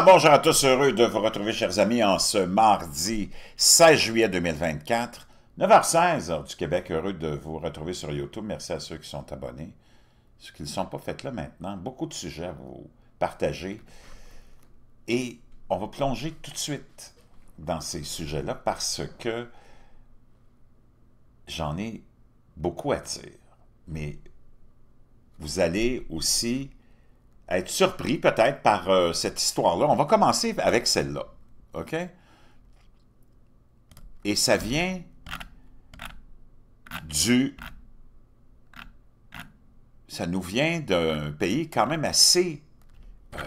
bonjour à tous, heureux de vous retrouver, chers amis, en ce mardi 16 juillet 2024, 9h16 du Québec. Heureux de vous retrouver sur YouTube. Merci à ceux qui sont abonnés, ceux qui ne sont pas faits là maintenant. Beaucoup de sujets à vous partager. Et on va plonger tout de suite dans ces sujets-là parce que j'en ai beaucoup à dire. Mais vous allez aussi être surpris peut-être par euh, cette histoire-là. On va commencer avec celle-là. OK? Et ça vient du... Ça nous vient d'un pays quand même assez... Euh,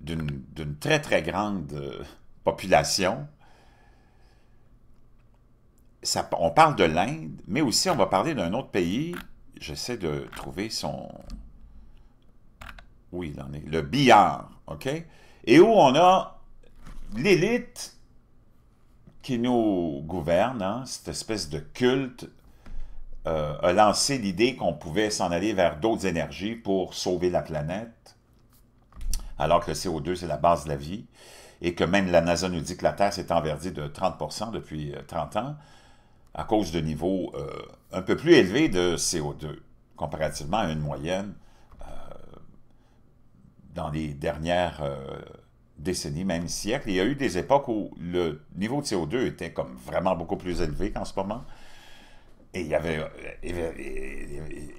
d'une très, très grande euh, population. on parle de l'Inde, mais aussi on va parler d'un autre pays. J'essaie de trouver son... Oui, il en est. Le billard, OK? Et où on a l'élite qui nous gouverne, hein, cette espèce de culte euh, a lancé l'idée qu'on pouvait s'en aller vers d'autres énergies pour sauver la planète, alors que le CO2, c'est la base de la vie, et que même la NASA nous dit que la Terre s'est enverdie de 30 depuis 30 euh, ans, à cause de niveaux euh, un peu plus élevés de CO2, comparativement à une moyenne dans les dernières euh, décennies, même siècles. Il y a eu des époques où le niveau de CO2 était comme vraiment beaucoup plus élevé qu'en ce moment. Et il y avait. Euh,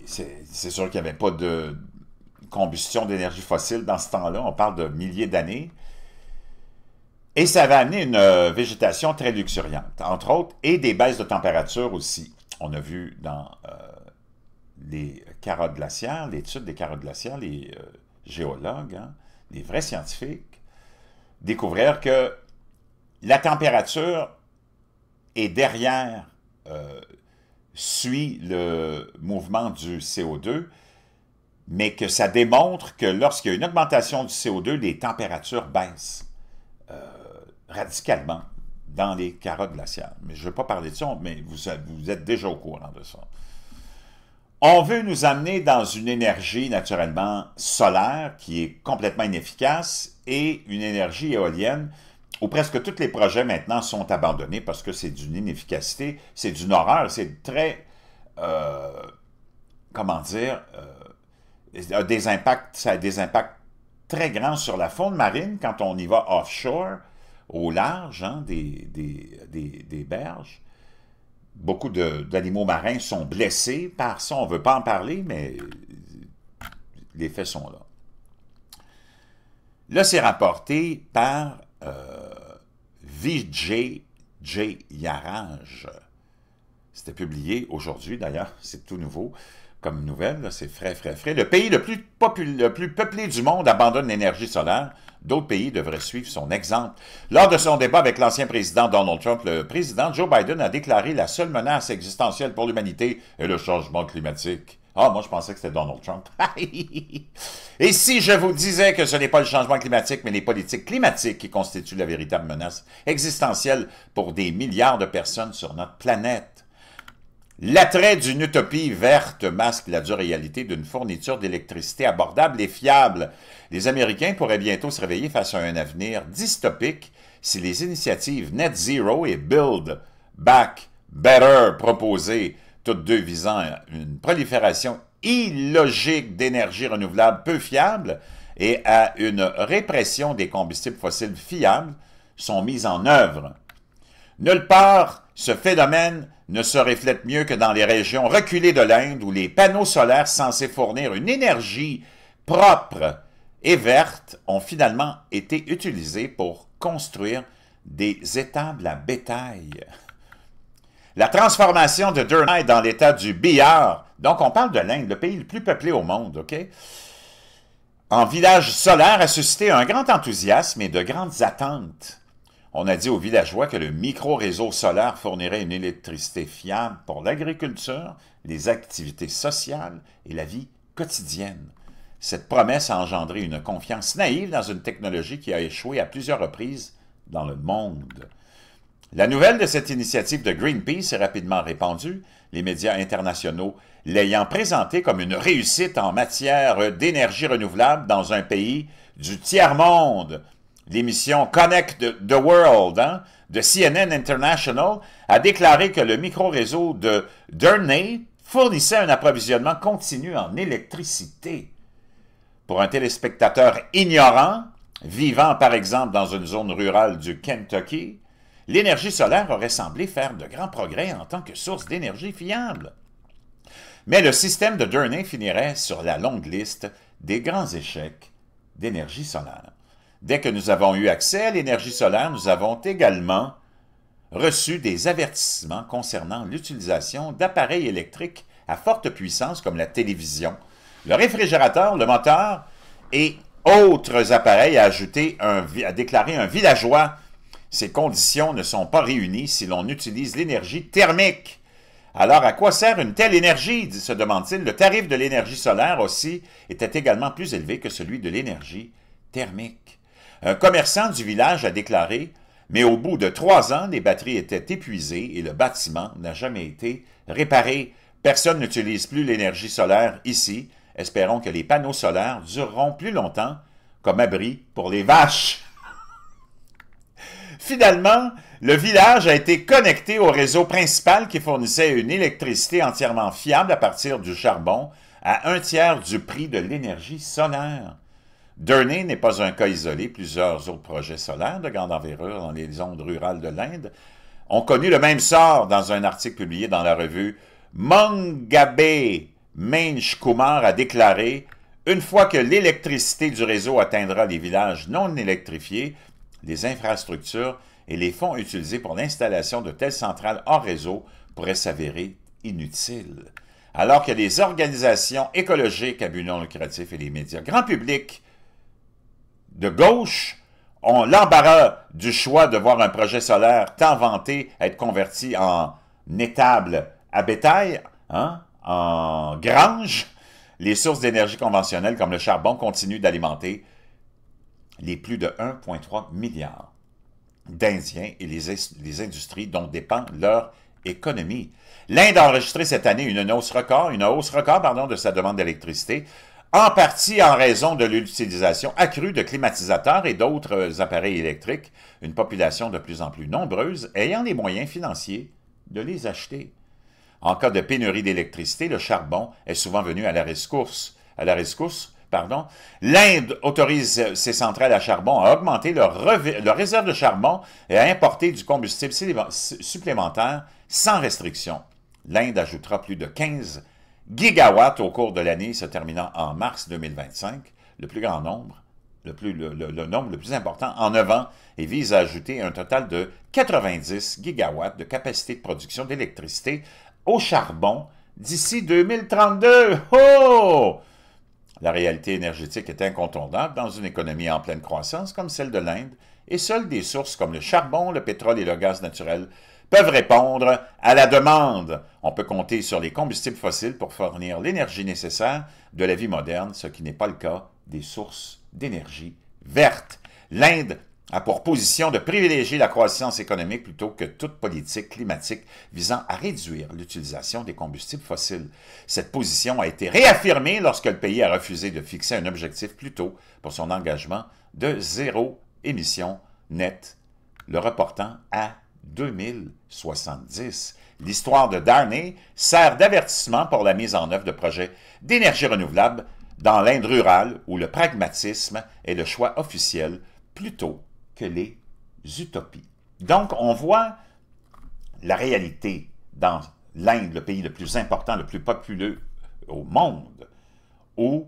c'est sûr qu'il n'y avait pas de combustion d'énergie fossile dans ce temps-là. On parle de milliers d'années. Et ça avait amené une euh, végétation très luxuriante, entre autres, et des baisses de température aussi. On a vu dans les carottes glaciaires, l'étude des carottes glaciaires, les, géologues, hein, des vrais scientifiques, découvrirent que la température est derrière, euh, suit le mouvement du CO2, mais que ça démontre que lorsqu'il y a une augmentation du CO2, les températures baissent euh, radicalement dans les carottes glaciaires. Mais je ne vais pas parler de ça, mais vous, vous êtes déjà au courant de ça. On veut nous amener dans une énergie naturellement solaire qui est complètement inefficace et une énergie éolienne où presque tous les projets maintenant sont abandonnés parce que c'est d'une inefficacité, c'est d'une horreur, c'est très, euh, comment dire, euh, des impacts, ça a des impacts très grands sur la faune marine quand on y va offshore, au large hein, des, des berges beaucoup d'animaux marins sont blessés par ça. On ne veut pas en parler, mais les faits sont là. Là, c'est rapporté par euh, Vijay J. C'était publié aujourd'hui, d'ailleurs, c'est tout nouveau comme nouvelle, c'est frais, frais, frais. Le pays le plus peuplé du monde abandonne l'énergie solaire. D'autres pays devraient suivre son exemple. Lors de son débat avec l'ancien président Donald Trump, le président Joe Biden a déclaré la seule menace existentielle pour l'humanité est le changement climatique. Ah, moi, je pensais que c'était Donald Trump. Et si je vous disais que ce n'est pas le changement climatique, mais les politiques climatiques qui constituent la véritable menace existentielle pour des milliards de personnes sur notre planète? L'attrait d'une utopie verte masque la dure réalité d'une fourniture d'électricité abordable et fiable. Les Américains pourraient bientôt se réveiller face à un avenir dystopique si les initiatives Net Zero et Build Back Better proposées, toutes deux visant une prolifération illogique d'énergie renouvelable peu fiable et à une répression des combustibles fossiles fiables, sont mises en œuvre. Nulle part, ce phénomène ne se reflète mieux que dans les régions reculées de l'Inde où les panneaux solaires censés fournir une énergie propre et verte ont finalement été utilisés pour construire des étables à bétail. La transformation de Durnai dans l'état du Bihar, donc on parle de l'Inde, le pays le plus peuplé au monde, OK? En village solaire a suscité un grand enthousiasme et de grandes attentes on a dit aux villageois que le micro-réseau solaire fournirait une électricité fiable pour l'agriculture, les activités sociales et la vie quotidienne. Cette promesse a engendré une confiance naïve dans une technologie qui a échoué à plusieurs reprises dans le monde. La nouvelle de cette initiative de Greenpeace est rapidement répandue, les médias internationaux l'ayant présentée comme une réussite en matière d'énergie renouvelable dans un pays du tiers-monde l'émission Connect the World hein, de CNN International, a déclaré que le micro-réseau de Durney fournissait un approvisionnement continu en électricité. Pour un téléspectateur ignorant, vivant par exemple dans une zone rurale du Kentucky, l'énergie solaire aurait semblé faire de grands progrès en tant que source d'énergie fiable. Mais le système de Durney finirait sur la longue liste des grands échecs d'énergie solaire. Dès que nous avons eu accès à l'énergie solaire, nous avons également reçu des avertissements concernant l'utilisation d'appareils électriques à forte puissance comme la télévision, le réfrigérateur, le moteur et autres appareils à ajouter, un, à déclarer un villageois. Ces conditions ne sont pas réunies si l'on utilise l'énergie thermique. Alors à quoi sert une telle énergie se demande-t-il. Le tarif de l'énergie solaire aussi était également plus élevé que celui de l'énergie thermique. Un commerçant du village a déclaré « Mais au bout de trois ans, les batteries étaient épuisées et le bâtiment n'a jamais été réparé. Personne n'utilise plus l'énergie solaire ici. Espérons que les panneaux solaires dureront plus longtemps comme abri pour les vaches. » Finalement, le village a été connecté au réseau principal qui fournissait une électricité entièrement fiable à partir du charbon à un tiers du prix de l'énergie solaire. Durney n'est pas un cas isolé. Plusieurs autres projets solaires de grande envergure dans les zones rurales de l'Inde ont connu le même sort dans un article publié dans la revue Mangabe Mange Kumar a déclaré Une fois que l'électricité du réseau atteindra les villages non électrifiés, les infrastructures et les fonds utilisés pour l'installation de telles centrales hors réseau pourraient s'avérer inutiles. Alors que les organisations écologiques à but non lucratif et les médias grand public de gauche ont l'embarras du choix de voir un projet solaire tant vanté être converti en étable à bétail, hein, en grange, les sources d'énergie conventionnelles comme le charbon continuent d'alimenter les plus de 1,3 milliard d'Indiens et les, industries dont dépend leur économie. L'Inde a enregistré cette année une hausse record, une hausse record de sa demande d'électricité, en partie en raison de l'utilisation accrue de climatisateurs et d'autres euh, appareils électriques, une population de plus en plus nombreuse ayant les moyens financiers de les acheter. En cas de pénurie d'électricité, le charbon est souvent venu à la rescousse. À la rescousse, pardon. L'Inde autorise ses centrales à charbon à augmenter leur, leur, réserve de charbon et à importer du combustible supplémentaire sans restriction. L'Inde ajoutera plus de 15 gigawatts au cours de l'année se terminant en mars 2025, le plus grand nombre, le, nombre le plus important en 9 ans et vise à ajouter un total de 90 gigawatts de capacité de production d'électricité au charbon d'ici 2032. La réalité énergétique est incontournable dans une économie en pleine croissance comme celle de l'Inde, et seules des sources comme le charbon, le pétrole et le gaz naturel peuvent répondre à la demande. On peut compter sur les combustibles fossiles pour fournir l'énergie nécessaire de la vie moderne, ce qui n'est pas le cas des sources d'énergie verte. L'Inde a pour position de privilégier la croissance économique plutôt que toute politique climatique visant à réduire l'utilisation des combustibles fossiles. Cette position a été réaffirmée lorsque le pays a refusé de fixer un objectif plus tôt pour son engagement de zéro émission nette, le reportant à 2070. L'histoire de Darnay sert d'avertissement pour la mise en œuvre de projets d'énergie renouvelable dans l'Inde rurale où le pragmatisme est le choix officiel plutôt que les utopies. Donc, on voit la réalité dans l'Inde, le pays le plus important, le plus populeux au monde, où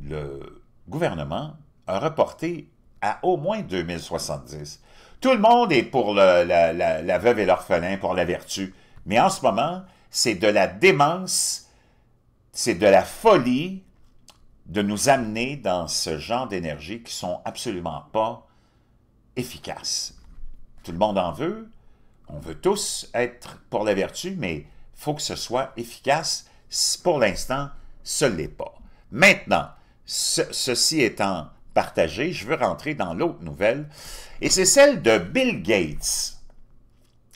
le gouvernement a reporté à au moins 2070 tout le monde est pour la, veuve et l'orphelin, pour la vertu. Mais en ce moment, c'est de la démence, c'est de la folie de nous amener dans ce genre d'énergie qui sont absolument pas efficaces. Tout le monde en veut, on veut tous être pour la vertu, mais il faut que ce soit efficace. Pour l'instant, ce n'est pas. Maintenant, ceci étant je veux rentrer dans l'autre nouvelle, et c'est celle de Bill Gates,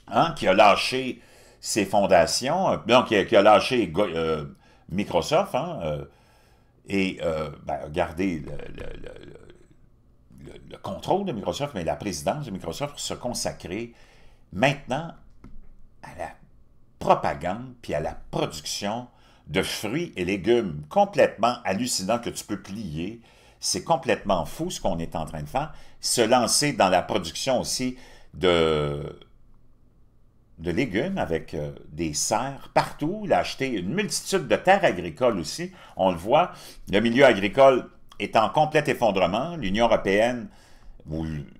hein, qui a lâché ses fondations, donc euh, qui a, lâché euh, Microsoft, hein, euh, et ben, garder le, contrôle de Microsoft, mais la présidence de Microsoft se consacrer maintenant à la propagande puis à la production de fruits et légumes complètement hallucinants que tu peux plier, c'est complètement fou ce qu'on est en train de faire. Se lancer dans la production aussi de, légumes avec euh, des serres partout. Il une multitude de terres agricoles aussi. On le voit, le milieu agricole est en complet effondrement. L'Union européenne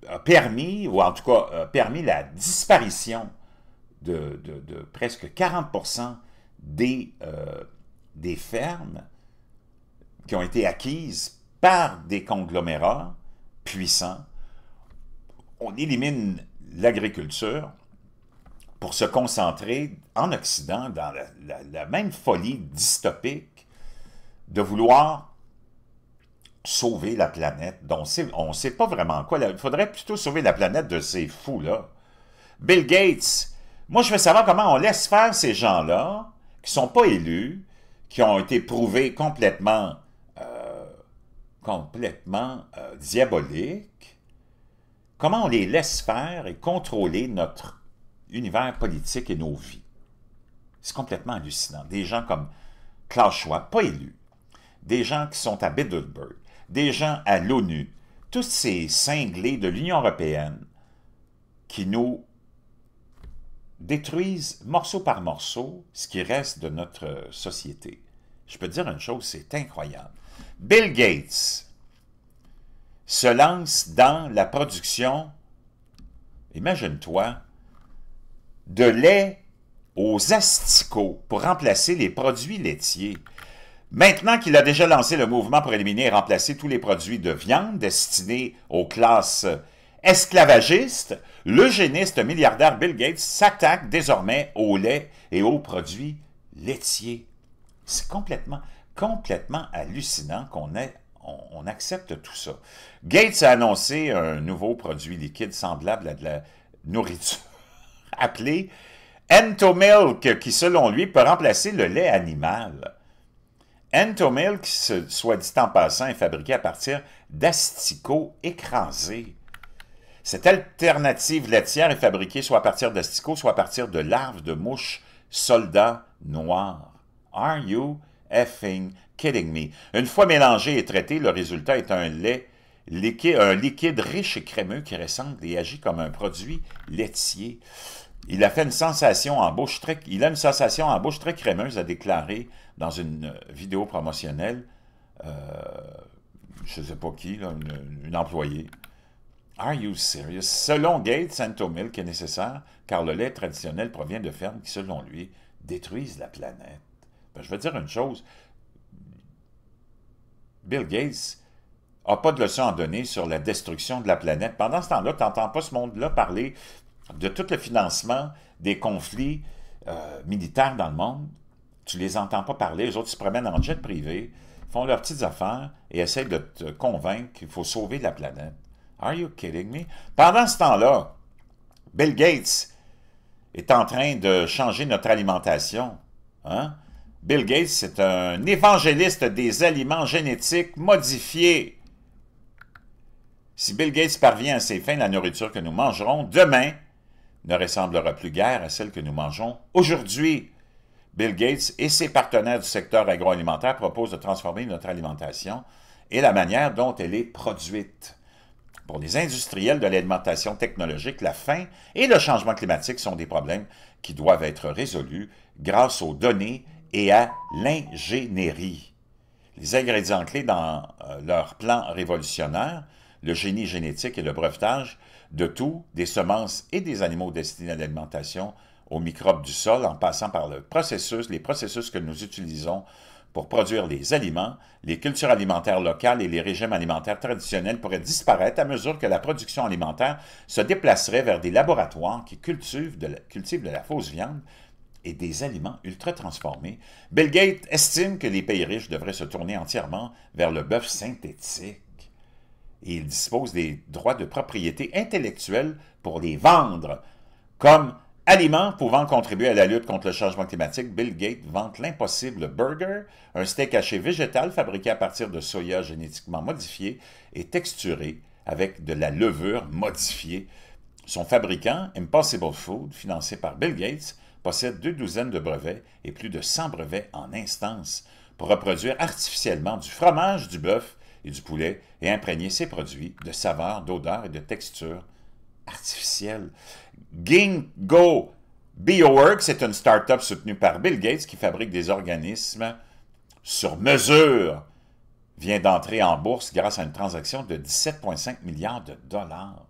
a permis, ou en tout cas a permis la disparition de, presque 40 des, euh, des fermes qui ont été acquises des conglomérats puissants, on élimine l'agriculture pour se concentrer en Occident dans la, même folie dystopique de vouloir sauver la planète. Donc, on ne sait pas vraiment quoi. Il faudrait plutôt sauver la planète de ces fous-là. Bill Gates, moi je veux savoir comment on laisse faire ces gens-là qui ne sont pas élus, qui ont été prouvés complètement complètement euh, diabolique. diaboliques, comment on les laisse faire et contrôler notre univers politique et nos vies. C'est complètement hallucinant. Des gens comme Klaus Schwab, pas élu, des gens qui sont à Biddleburg, des gens à l'ONU, tous ces cinglés de l'Union européenne qui nous détruisent morceau par morceau ce qui reste de notre société. Je peux dire une chose, c'est incroyable. Bill Gates se lance dans la production, imagine-toi, de lait aux asticots pour remplacer les produits laitiers. Maintenant qu'il a déjà lancé le mouvement pour éliminer et remplacer tous les produits de viande destinés aux classes esclavagistes, l'eugéniste milliardaire Bill Gates s'attaque désormais au lait et aux produits laitiers. C'est complètement complètement hallucinant qu'on ait on, accepte tout ça. Gates a annoncé un nouveau produit liquide semblable à de la nourriture appelé Entomilk, qui selon lui peut remplacer le lait animal. Entomilk, soit dit en passant, est fabriqué à partir d'asticots écrasés. Cette alternative laitière est fabriquée soit à partir d'asticots, soit à partir de larves de mouches soldats noirs. Are you effing kidding me. Une fois mélangé et traité, le résultat est un lait liquide, un liquide riche et crémeux qui ressemble et agit comme un produit laitier. Il a fait une sensation en bouche très, il a une sensation en bouche très crémeuse, a déclaré dans une vidéo promotionnelle, euh, je ne sais pas qui, une, employée. Are you serious? Selon Gates, Milk est nécessaire car le lait traditionnel provient de fermes qui, selon lui, détruisent la planète. Ben, je veux dire une chose. Bill Gates n'a pas de leçon à donner sur la destruction de la planète. Pendant ce temps-là, tu n'entends pas ce monde-là parler de tout le financement des conflits euh, militaires dans le monde. Tu ne les entends pas parler. Les autres se promènent en jet privé, font leurs petites affaires et essayent de te convaincre qu'il faut sauver la planète. Are you kidding me? Pendant ce temps-là, Bill Gates est en train de changer notre alimentation. Hein? Bill Gates, est un évangéliste des aliments génétiques modifiés. Si Bill Gates parvient à ses fins, la nourriture que nous mangerons demain ne ressemblera plus guère à celle que nous mangeons aujourd'hui. Bill Gates et ses partenaires du secteur agroalimentaire proposent de transformer notre alimentation et la manière dont elle est produite. Pour les industriels de l'alimentation technologique, la faim et le changement climatique sont des problèmes qui doivent être résolus grâce aux données et à l'ingénierie. Les ingrédients clés dans euh, leur plan révolutionnaire, le génie génétique et le brevetage, de tout, des semences et des animaux destinés à l'alimentation, aux microbes du sol, en passant par le processus, les processus que nous utilisons pour produire les aliments, les cultures alimentaires locales et les régimes alimentaires traditionnels pourraient disparaître à mesure que la production alimentaire se déplacerait vers des laboratoires qui cultivent de la, cultivent de la fausse viande et des aliments ultra transformés, Bill Gates estime que les pays riches devraient se tourner entièrement vers le bœuf synthétique. il dispose des droits de propriété intellectuelle pour les vendre. Comme aliment pouvant contribuer à la lutte contre le changement climatique, Bill Gates vante l'impossible burger, un steak haché végétal fabriqué à partir de soya génétiquement modifié et texturé avec de la levure modifiée. Son fabricant, Impossible Food, financé par Bill Gates, possède deux douzaines de brevets et plus de 100 brevets en instance pour reproduire artificiellement du fromage, du bœuf et du poulet et imprégner ses produits de saveurs, d'odeurs et de textures artificielles. Gingo BioWorks est une start-up soutenue par Bill Gates qui fabrique des organismes sur mesure. Vient d'entrer en bourse grâce à une transaction de 17,5 milliards de dollars.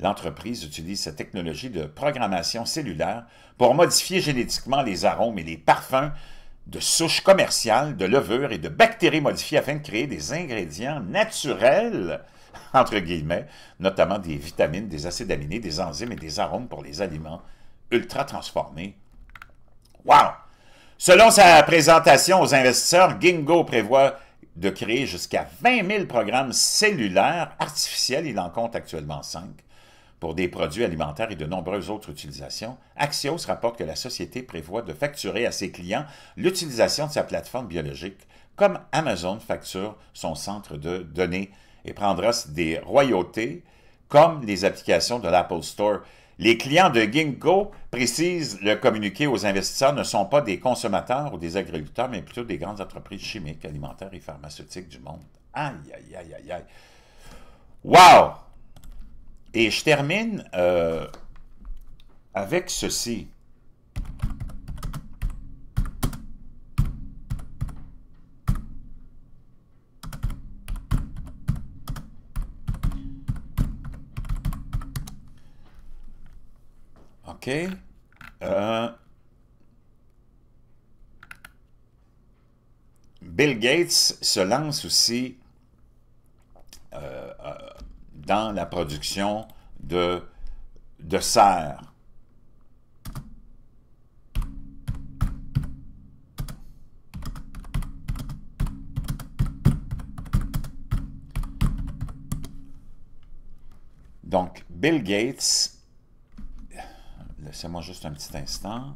L'entreprise utilise cette technologie de programmation cellulaire pour modifier génétiquement les arômes et les parfums de souches commerciales, de levures et de bactéries modifiées afin de créer des ingrédients naturels, entre guillemets, notamment des vitamines, des acides aminés, des enzymes et des arômes pour les aliments ultra transformés. Wow! Selon sa présentation aux investisseurs, Gingo prévoit de créer jusqu'à 20 000 programmes cellulaires artificiels. Il en compte actuellement 5 pour des produits alimentaires et de nombreuses autres utilisations, Axios rapporte que la société prévoit de facturer à ses clients l'utilisation de sa plateforme biologique, comme Amazon facture son centre de données et prendra des royautés, comme les applications de l'Apple Store. Les clients de Ginkgo précisent le communiqué aux investisseurs ne sont pas des consommateurs ou des agriculteurs, mais plutôt des grandes entreprises chimiques, alimentaires et pharmaceutiques du monde. Aïe, aïe, aïe, aïe, aïe. Wow! Et je termine euh, avec ceci. OK. Euh, Bill Gates se lance aussi dans la production de, de serre. Donc, Bill Gates, laissez-moi juste un petit instant.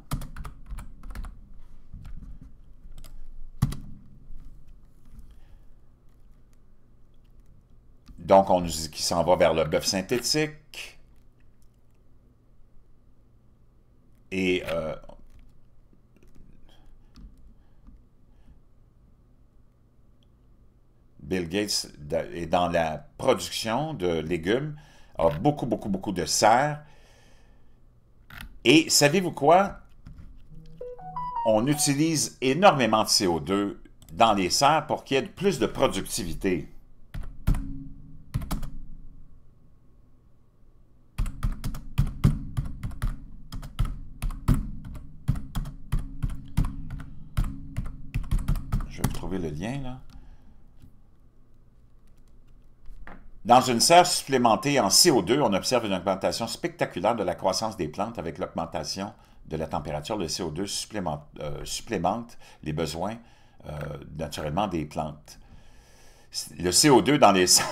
Donc, on nous dit qu'il s'en va vers le bœuf synthétique. Et euh, Bill Gates est dans la production de légumes, a beaucoup, beaucoup, beaucoup de serre Et savez-vous quoi? On utilise énormément de CO2 dans les serres pour qu'il y ait plus de productivité. le lien, Dans une serre supplémentée en CO2, on observe une augmentation spectaculaire de la croissance des plantes avec l'augmentation de la température. Le CO2 euh, supplémente, les besoins euh, naturellement des plantes. Le CO2 dans les serres,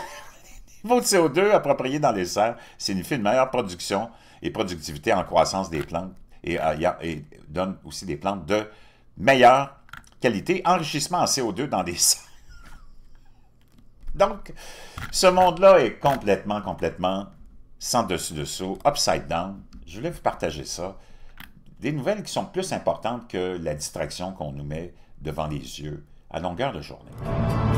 le niveau de CO2 approprié dans les serres signifie une meilleure production et productivité en croissance des plantes et, euh, et donne aussi des plantes de meilleure qualité, enrichissement en CO2 dans des Donc, ce monde-là est complètement, complètement sans dessus-dessous, upside down. Je voulais vous partager ça. Des nouvelles qui sont plus importantes que la distraction qu'on nous met devant les yeux à longueur de journée.